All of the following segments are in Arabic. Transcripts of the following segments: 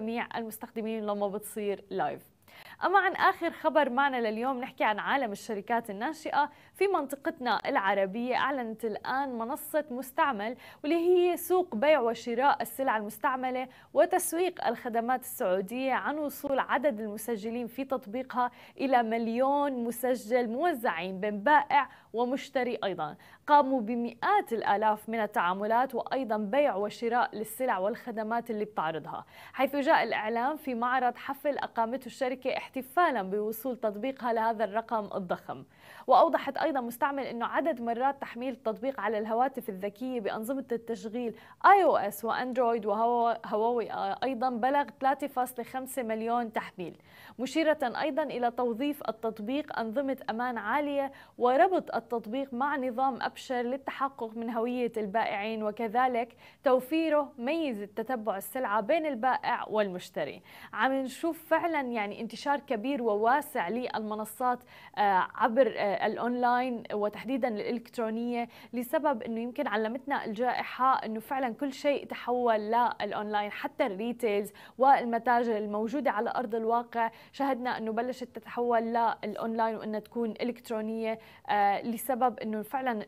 جميع المستخدمين لما بتصير لايف أما عن آخر خبر معنا لليوم نحكي عن عالم الشركات الناشئة في منطقتنا العربية أعلنت الآن منصة مستعمل واللي هي سوق بيع وشراء السلع المستعملة وتسويق الخدمات السعودية عن وصول عدد المسجلين في تطبيقها إلى مليون مسجل موزعين بين بائع ومشتري أيضا قاموا بمئات الآلاف من التعاملات وأيضا بيع وشراء للسلع والخدمات اللي بتعرضها حيث جاء الإعلام في معرض حفل أقامته الشركة احتفالا بوصول تطبيقها لهذا الرقم الضخم وأوضحت أيضا مستعمل أنه عدد مرات تحميل التطبيق على الهواتف الذكية بأنظمة التشغيل اي او اس واندرويد وهواوي أيضا بلغ 3.5 مليون تحميل مشيرة أيضا إلى توظيف التطبيق أنظمة أمان عالية وربط التطبيق مع نظام أبشر للتحقق من هوية البائعين وكذلك توفيره ميزة تتبع السلعة بين البائع والمشتري عم نشوف فعلا يعني انتشار انتشار كبير وواسع للمنصات آه، عبر آه، الاونلاين وتحديدا الالكترونيه لسبب انه يمكن علمتنا الجائحه انه فعلا كل شيء تحول للاونلاين حتى الريتيلز والمتاجر الموجوده على ارض الواقع شهدنا انه بلشت تتحول للاونلاين وانها تكون الكترونيه آه، لسبب انه فعلا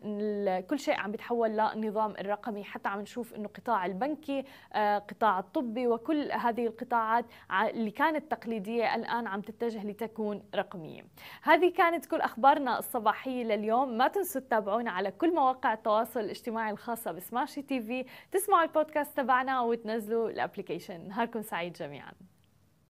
كل شيء عم بيتحول للنظام الرقمي حتى عم نشوف انه قطاع البنكي قطاع الطبي وكل هذه القطاعات اللي كانت تقليديه الان عم تتجه لتكون رقمية هذه كانت كل أخبارنا الصباحية لليوم ما تنسوا تتابعونا على كل مواقع التواصل الاجتماعي الخاصة بسماشي تي في تسمعوا البودكاست تبعنا وتنزلوا الابليكيشن نهاركم سعيد جميعاً